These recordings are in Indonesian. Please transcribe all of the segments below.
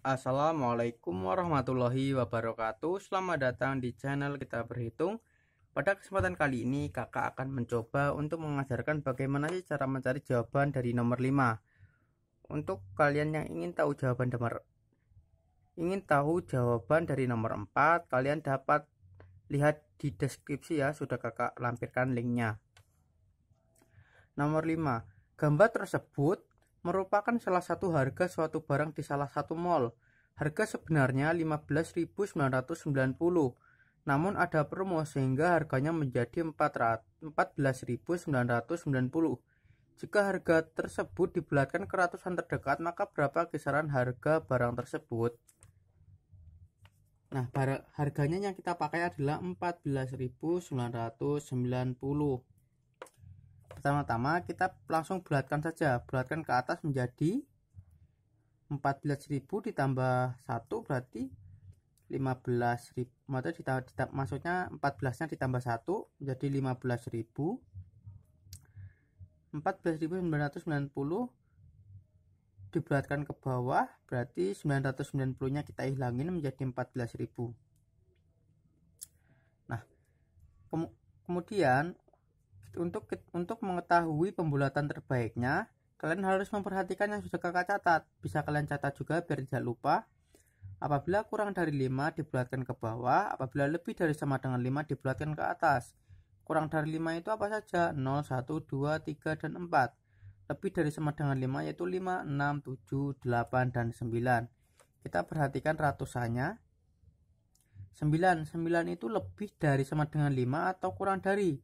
Assalamualaikum warahmatullahi wabarakatuh Selamat datang di channel kita berhitung Pada kesempatan kali ini kakak akan mencoba untuk mengajarkan bagaimana sih cara mencari jawaban dari nomor 5 Untuk kalian yang ingin tahu jawaban nomor ingin tahu jawaban dari nomor 4 kalian dapat lihat di deskripsi ya sudah kakak lampirkan linknya Nomor 5 Gambar tersebut merupakan salah satu harga suatu barang di salah satu mall. Harga sebenarnya 15.990, namun ada promo sehingga harganya menjadi 14.990. Jika harga tersebut dibulatkan ke ratusan terdekat, maka berapa kisaran harga barang tersebut? Nah, harganya yang kita pakai adalah 14.990 pertama-tama kita langsung bulatkan saja bulatkan ke atas menjadi 14.000 ditambah 1 berarti 15.000 maka kita tidak maksudnya 14 nya ditambah 1 jadi 15.000 14.990 dibulatkan ke bawah berarti 990 nya kita hilangin menjadi 14.000 nah kemudian untuk untuk mengetahui pembulatan terbaiknya, kalian harus memperhatikan yang sudah kakak catat. Bisa kalian catat juga biar tidak lupa. Apabila kurang dari 5 dibulatkan ke bawah, apabila lebih dari sama dengan 5 dibulatkan ke atas. Kurang dari 5 itu apa saja? 0, 1, 2, 3, dan 4 lebih dari sama dengan 5 yaitu 5, 6, 7, 8, dan 9. Kita perhatikan ratusannya. 9, 9 itu lebih dari sama dengan 5 atau kurang dari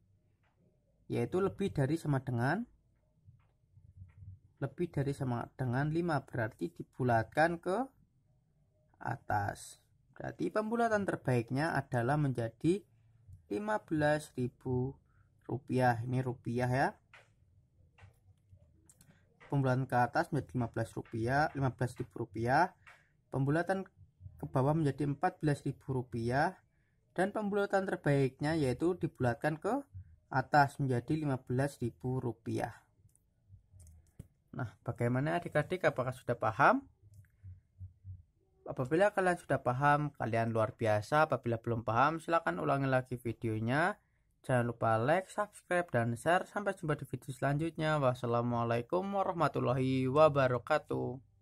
yaitu lebih dari sama dengan lebih dari sama dengan 5 berarti dibulatkan ke atas berarti pembulatan terbaiknya adalah menjadi 15.000 rupiah ini rupiah ya pembulatan ke atas menjadi 15 rupiah 15.000 rupiah pembulatan ke bawah menjadi 14.000 rupiah dan pembulatan terbaiknya yaitu dibulatkan ke atas menjadi Rp15.000. Nah, bagaimana adik-adik apakah sudah paham? Apabila kalian sudah paham, kalian luar biasa. Apabila belum paham, silahkan ulangi lagi videonya. Jangan lupa like, subscribe, dan share. Sampai jumpa di video selanjutnya. Wassalamualaikum warahmatullahi wabarakatuh.